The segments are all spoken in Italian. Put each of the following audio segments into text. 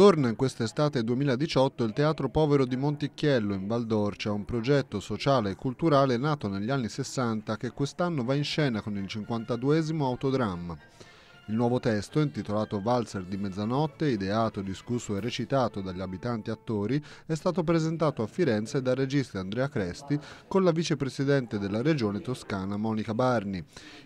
Torna in quest'estate 2018 il Teatro Povero di Monticchiello in Valdorcia, un progetto sociale e culturale nato negli anni 60 che quest'anno va in scena con il 52esimo autodramma. Il nuovo testo, intitolato Valzer di mezzanotte, ideato, discusso e recitato dagli abitanti attori, è stato presentato a Firenze dal regista Andrea Cresti con la vicepresidente della regione toscana Monica Barni.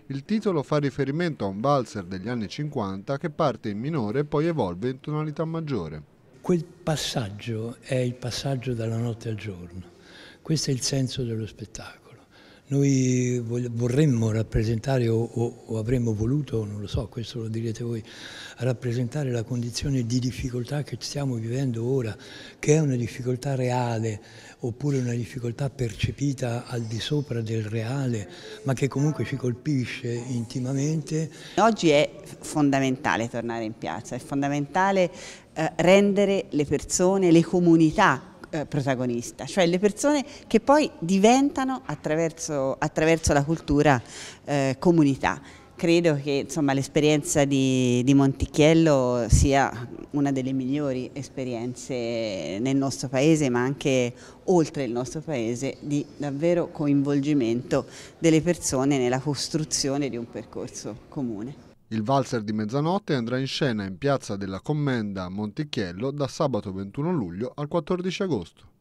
Il titolo fa riferimento a un valzer degli anni 50 che parte in minore e poi evolve in tonalità maggiore. Quel passaggio è il passaggio dalla notte al giorno. Questo è il senso dello spettacolo. Noi vorremmo rappresentare o, o, avremmo voluto, non lo so, questo lo direte voi, rappresentare la condizione di difficoltà che stiamo vivendo ora, che è una difficoltà reale oppure una difficoltà percepita al di sopra del reale, ma che comunque ci colpisce intimamente. Oggi è fondamentale tornare in piazza, è fondamentale eh, rendere le persone, le comunità eh, protagonista, cioè le persone che poi diventano attraverso, attraverso la cultura eh, comunità. Credo che l'esperienza di, di, Montichiello sia una delle migliori esperienze nel nostro paese, ma anche oltre il nostro paese, di davvero coinvolgimento delle persone nella costruzione di un percorso comune. Il valzer di mezzanotte andrà in scena in piazza della Commenda a Monticchiello da sabato 21 luglio al 14 agosto.